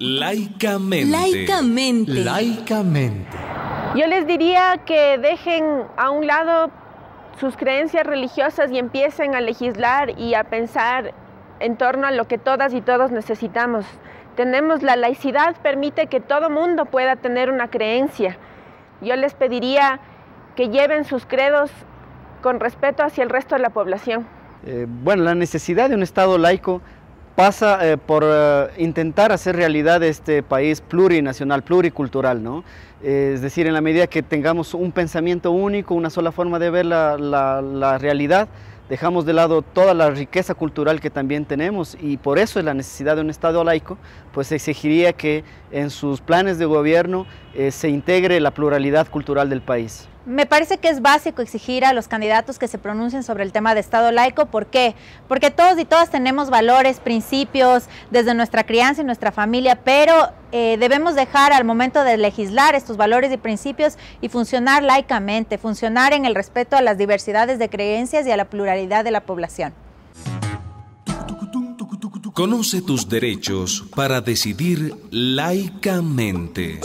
Laicamente. Laicamente. Laicamente. Yo les diría que dejen a un lado sus creencias religiosas y empiecen a legislar y a pensar en torno a lo que todas y todos necesitamos. Tenemos la laicidad, permite que todo mundo pueda tener una creencia. Yo les pediría que lleven sus credos con respeto hacia el resto de la población. Eh, bueno, la necesidad de un Estado laico pasa eh, por eh, intentar hacer realidad este país plurinacional, pluricultural, ¿no? es decir, en la medida que tengamos un pensamiento único, una sola forma de ver la realidad, dejamos de lado toda la riqueza cultural que también tenemos y por eso es la necesidad de un Estado laico, pues exigiría que en sus planes de gobierno eh, se integre la pluralidad cultural del país. Me parece que es básico exigir a los candidatos que se pronuncien sobre el tema de Estado laico. ¿Por qué? Porque todos y todas tenemos valores, principios desde nuestra crianza y nuestra familia, pero eh, debemos dejar al momento de legislar estos valores y principios y funcionar laicamente, funcionar en el respeto a las diversidades de creencias y a la pluralidad de la población. Conoce tus derechos para decidir laicamente.